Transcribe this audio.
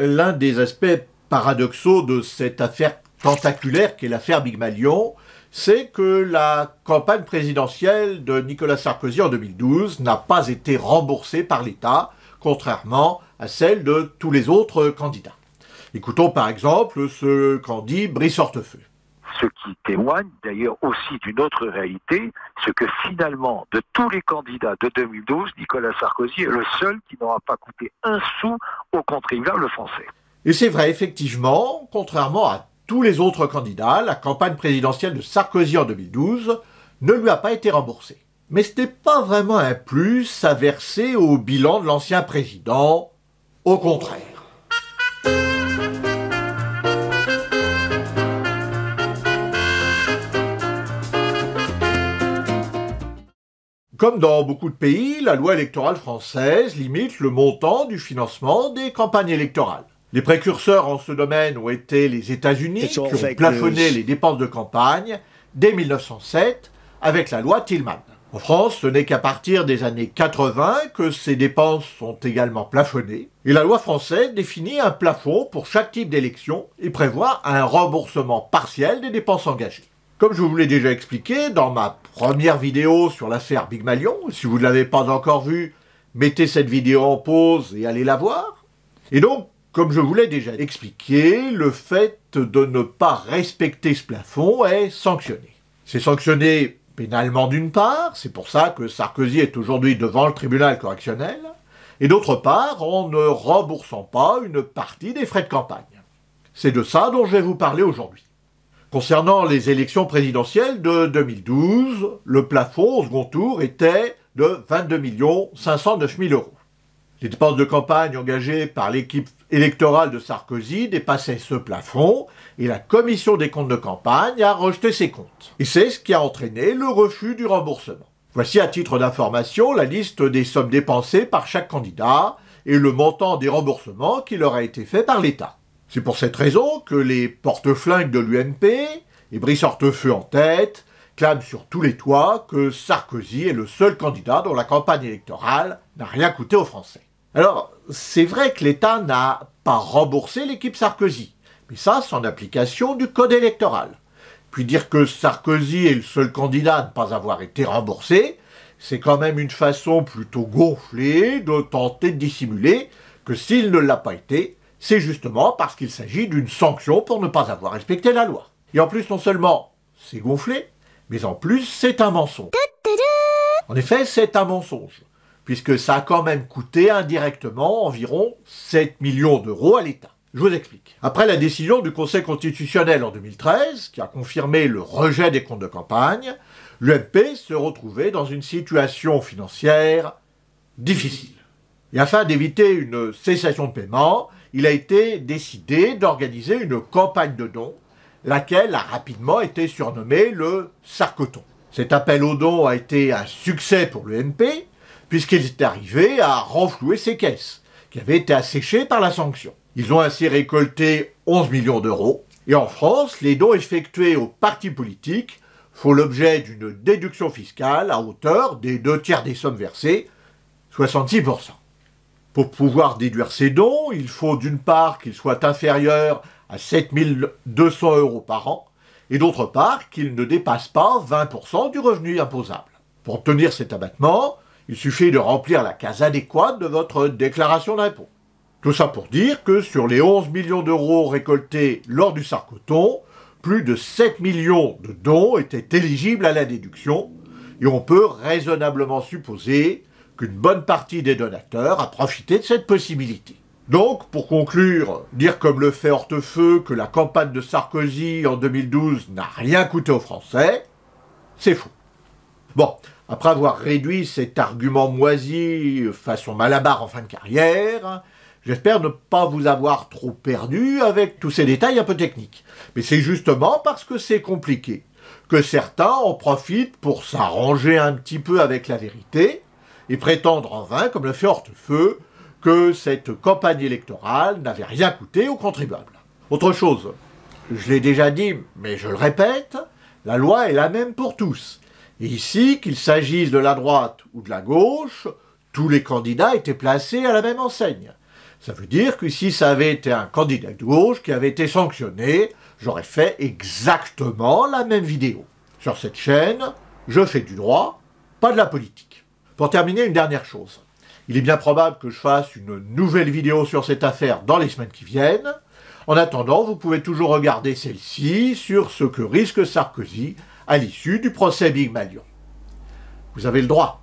l'un des aspects paradoxaux de cette affaire tentaculaire qu'est l'affaire Big Malion, c'est que la campagne présidentielle de Nicolas Sarkozy en 2012 n'a pas été remboursée par l'État, contrairement à celle de tous les autres candidats. Écoutons par exemple ce qu'en dit Brice Hortefeux ce qui témoigne d'ailleurs aussi d'une autre réalité, ce que finalement, de tous les candidats de 2012, Nicolas Sarkozy est le seul qui n'aura pas coûté un sou au contribuable français. Et c'est vrai, effectivement, contrairement à tous les autres candidats, la campagne présidentielle de Sarkozy en 2012 ne lui a pas été remboursée. Mais ce n'est pas vraiment un plus à verser au bilan de l'ancien président, au contraire. Comme dans beaucoup de pays, la loi électorale française limite le montant du financement des campagnes électorales. Les précurseurs en ce domaine ont été les États-Unis, qui ont plafonné les dépenses de campagne dès 1907 avec la loi Tillman. En France, ce n'est qu'à partir des années 80 que ces dépenses sont également plafonnées, et la loi française définit un plafond pour chaque type d'élection et prévoit un remboursement partiel des dépenses engagées. Comme je vous l'ai déjà expliqué dans ma première vidéo sur l'affaire Big Malion, si vous ne l'avez pas encore vue, mettez cette vidéo en pause et allez la voir. Et donc, comme je vous l'ai déjà expliqué, le fait de ne pas respecter ce plafond est sanctionné. C'est sanctionné pénalement d'une part, c'est pour ça que Sarkozy est aujourd'hui devant le tribunal correctionnel, et d'autre part en ne remboursant pas une partie des frais de campagne. C'est de ça dont je vais vous parler aujourd'hui. Concernant les élections présidentielles de 2012, le plafond au second tour était de 22 509 000 euros. Les dépenses de campagne engagées par l'équipe électorale de Sarkozy dépassaient ce plafond et la commission des comptes de campagne a rejeté ces comptes. Et c'est ce qui a entraîné le refus du remboursement. Voici à titre d'information la liste des sommes dépensées par chaque candidat et le montant des remboursements qui leur a été fait par l'État. C'est pour cette raison que les porte-flingues de l'UMP, et Brice Hortefeux en tête, clament sur tous les toits que Sarkozy est le seul candidat dont la campagne électorale n'a rien coûté aux Français. Alors, c'est vrai que l'État n'a pas remboursé l'équipe Sarkozy, mais ça, c'est en application du code électoral. Puis dire que Sarkozy est le seul candidat à ne pas avoir été remboursé, c'est quand même une façon plutôt gonflée de tenter de dissimuler que s'il ne l'a pas été, c'est justement parce qu'il s'agit d'une sanction pour ne pas avoir respecté la loi. Et en plus, non seulement c'est gonflé, mais en plus c'est un mensonge. En effet, c'est un mensonge, puisque ça a quand même coûté indirectement environ 7 millions d'euros à l'État. Je vous explique. Après la décision du Conseil constitutionnel en 2013, qui a confirmé le rejet des comptes de campagne, l'UMP se retrouvait dans une situation financière difficile. Et afin d'éviter une cessation de paiement, il a été décidé d'organiser une campagne de dons, laquelle a rapidement été surnommée le Sarcoton. Cet appel aux dons a été un succès pour le MP puisqu'il est arrivé à renflouer ses caisses, qui avaient été asséchées par la sanction. Ils ont ainsi récolté 11 millions d'euros, et en France, les dons effectués aux partis politiques font l'objet d'une déduction fiscale à hauteur des deux tiers des sommes versées, 66%. Pour pouvoir déduire ces dons, il faut d'une part qu'ils soient inférieurs à 7200 euros par an, et d'autre part qu'ils ne dépassent pas 20% du revenu imposable. Pour obtenir cet abattement, il suffit de remplir la case adéquate de votre déclaration d'impôt. Tout ça pour dire que sur les 11 millions d'euros récoltés lors du sarcoton, plus de 7 millions de dons étaient éligibles à la déduction, et on peut raisonnablement supposer qu'une bonne partie des donateurs a profité de cette possibilité. Donc, pour conclure, dire comme le fait Hortefeux que la campagne de Sarkozy en 2012 n'a rien coûté aux Français, c'est faux. Bon, après avoir réduit cet argument moisi euh, façon malabar en fin de carrière, j'espère ne pas vous avoir trop perdu avec tous ces détails un peu techniques. Mais c'est justement parce que c'est compliqué que certains en profitent pour s'arranger un petit peu avec la vérité, et prétendre en vain, comme le fait Hortefeux, que cette campagne électorale n'avait rien coûté aux contribuables. Autre chose, je l'ai déjà dit, mais je le répète, la loi est la même pour tous. Et ici, qu'il s'agisse de la droite ou de la gauche, tous les candidats étaient placés à la même enseigne. Ça veut dire que si ça avait été un candidat de gauche qui avait été sanctionné, j'aurais fait exactement la même vidéo. Sur cette chaîne, je fais du droit, pas de la politique. Pour terminer, une dernière chose. Il est bien probable que je fasse une nouvelle vidéo sur cette affaire dans les semaines qui viennent. En attendant, vous pouvez toujours regarder celle-ci sur ce que risque Sarkozy à l'issue du procès Big Malion. Vous avez le droit.